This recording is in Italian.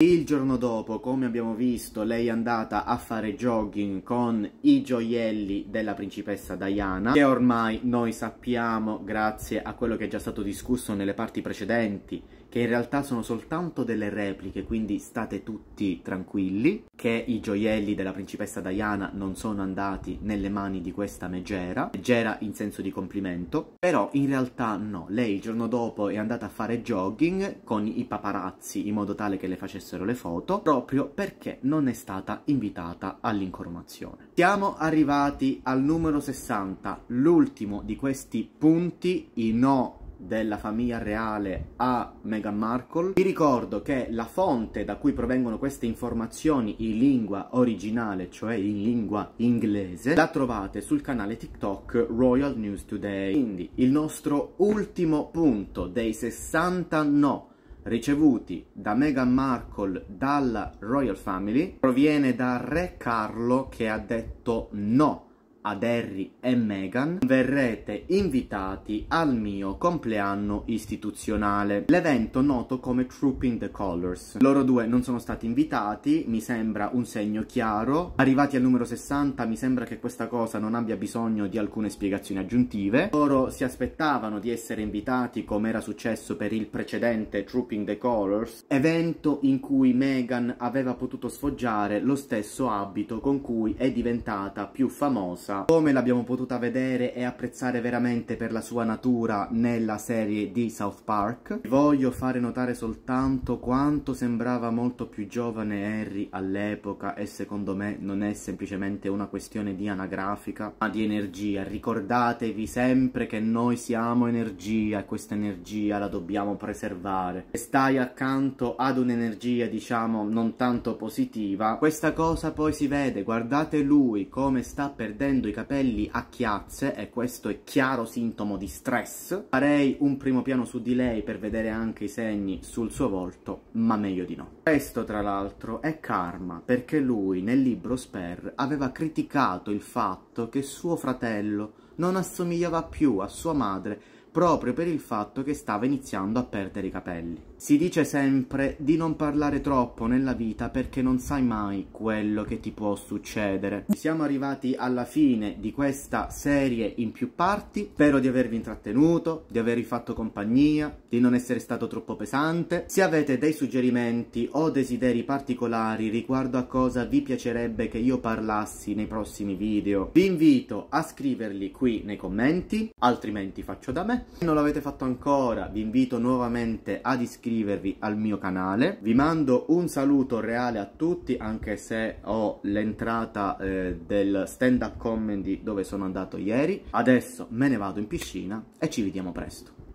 Il giorno dopo, come abbiamo visto, lei è andata a fare jogging con i gioielli della principessa Diana, che ormai noi sappiamo, grazie a quello che è già stato discusso nelle parti precedenti, che in realtà sono soltanto delle repliche, quindi state tutti tranquilli, che i gioielli della principessa Diana non sono andati nelle mani di questa megera, megera in senso di complimento, però in realtà no, lei il giorno dopo è andata a fare jogging con i paparazzi, in modo tale che le facessero fossero le foto proprio perché non è stata invitata all'incoronazione. Siamo arrivati al numero 60, l'ultimo di questi punti, i no della famiglia reale a Meghan Markle. Vi ricordo che la fonte da cui provengono queste informazioni in lingua originale, cioè in lingua inglese, la trovate sul canale TikTok Royal News Today. Quindi il nostro ultimo punto dei 60 no ricevuti da Meghan Markle dalla Royal Family proviene da Re Carlo che ha detto no ad Harry e Meghan, verrete invitati al mio compleanno istituzionale. L'evento noto come Trooping the Colors. Loro due non sono stati invitati, mi sembra un segno chiaro. Arrivati al numero 60 mi sembra che questa cosa non abbia bisogno di alcune spiegazioni aggiuntive. Loro si aspettavano di essere invitati come era successo per il precedente Trooping the Colors, evento in cui Meghan aveva potuto sfoggiare lo stesso abito con cui è diventata più famosa come l'abbiamo potuta vedere e apprezzare veramente per la sua natura nella serie di South Park. Voglio fare notare soltanto quanto sembrava molto più giovane Harry all'epoca e secondo me non è semplicemente una questione di anagrafica, ma di energia. Ricordatevi sempre che noi siamo energia e questa energia la dobbiamo preservare. E stai accanto ad un'energia, diciamo, non tanto positiva, questa cosa poi si vede, guardate lui come sta perdendo i capelli a chiazze e questo è chiaro sintomo di stress. Farei un primo piano su di lei per vedere anche i segni sul suo volto, ma meglio di no. Questo tra l'altro è karma perché lui nel libro Sper aveva criticato il fatto che suo fratello non assomigliava più a sua madre proprio per il fatto che stava iniziando a perdere i capelli. Si dice sempre di non parlare troppo nella vita perché non sai mai quello che ti può succedere. Siamo arrivati alla fine di questa serie in più parti. Spero di avervi intrattenuto, di avervi fatto compagnia, di non essere stato troppo pesante. Se avete dei suggerimenti o desideri particolari riguardo a cosa vi piacerebbe che io parlassi nei prossimi video, vi invito a scriverli qui nei commenti, altrimenti faccio da me. Se non l'avete fatto ancora, vi invito nuovamente ad iscrivervi iscrivervi al mio canale. Vi mando un saluto reale a tutti, anche se ho l'entrata eh, del stand up comedy dove sono andato ieri. Adesso me ne vado in piscina e ci vediamo presto.